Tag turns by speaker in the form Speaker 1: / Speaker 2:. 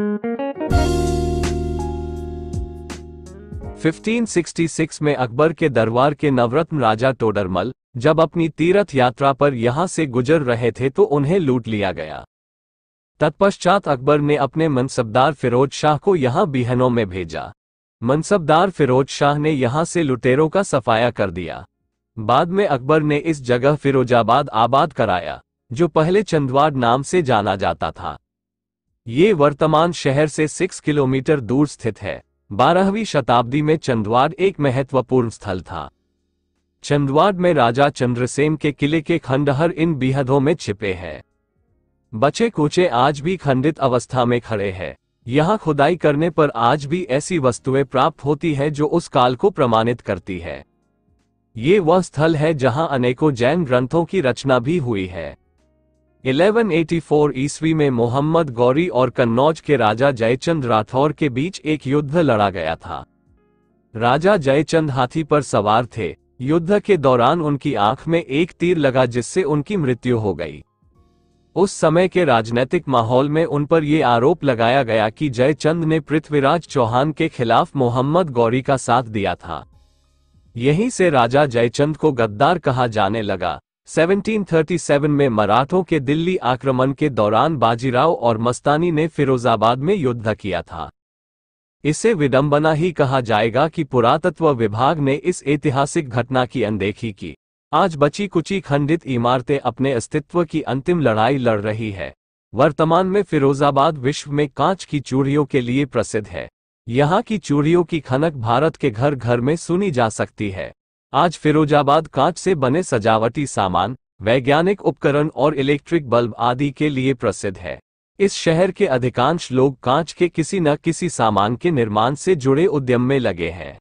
Speaker 1: 1566 में अकबर के दरबार के नवरत्न राजा टोडरमल जब अपनी तीर्थ यात्रा पर यहाँ से गुजर रहे थे तो उन्हें लूट लिया गया तत्पश्चात अकबर ने अपने मनसबदार फिरोज शाह को यहाँ बिहनों में भेजा मनसबदार फिरोज शाह ने यहाँ से लुटेरों का सफाया कर दिया बाद में अकबर ने इस जगह फिरोजाबाद आबाद कराया जो पहले चंदवाड़ नाम से जाना जाता था ये वर्तमान शहर से 6 किलोमीटर दूर स्थित है बारहवीं शताब्दी में चंदवाड़ एक महत्वपूर्ण स्थल था चंदवाड़ में राजा चंद्रसेन के किले के खंडहर इन बीहदों में छिपे हैं बचे कोचे आज भी खंडित अवस्था में खड़े हैं यहाँ खुदाई करने पर आज भी ऐसी वस्तुएं प्राप्त होती है जो उस काल को प्रमाणित करती है ये वह स्थल है जहाँ अनेकों जैन ग्रंथों की रचना भी हुई है 1184 ईस्वी में मोहम्मद गौरी और कन्नौज के राजा जयचंद राठौर के बीच एक युद्ध लड़ा गया था राजा जयचंद हाथी पर सवार थे युद्ध के दौरान उनकी आंख में एक तीर लगा जिससे उनकी मृत्यु हो गई उस समय के राजनीतिक माहौल में उन पर यह आरोप लगाया गया कि जयचंद ने पृथ्वीराज चौहान के खिलाफ मोहम्मद गौरी का साथ दिया था यहीं से राजा जयचंद को गद्दार कहा जाने लगा 1737 में मराठों के दिल्ली आक्रमण के दौरान बाजीराव और मस्तानी ने फिरोजाबाद में युद्ध किया था इसे विडंबना ही कहा जाएगा कि पुरातत्व विभाग ने इस ऐतिहासिक घटना की अनदेखी की आज बची कुची खंडित इमारतें अपने अस्तित्व की अंतिम लड़ाई लड़ रही है वर्तमान में फिरोजाबाद विश्व में कांच की चूड़ियों के लिए प्रसिद्ध है यहाँ की चूड़ियों की खनक भारत के घर घर में सुनी जा सकती है आज फिरोजाबाद कांच से बने सजावटी सामान वैज्ञानिक उपकरण और इलेक्ट्रिक बल्ब आदि के लिए प्रसिद्ध है इस शहर के अधिकांश लोग कांच के किसी न किसी सामान के निर्माण से जुड़े उद्यम में लगे हैं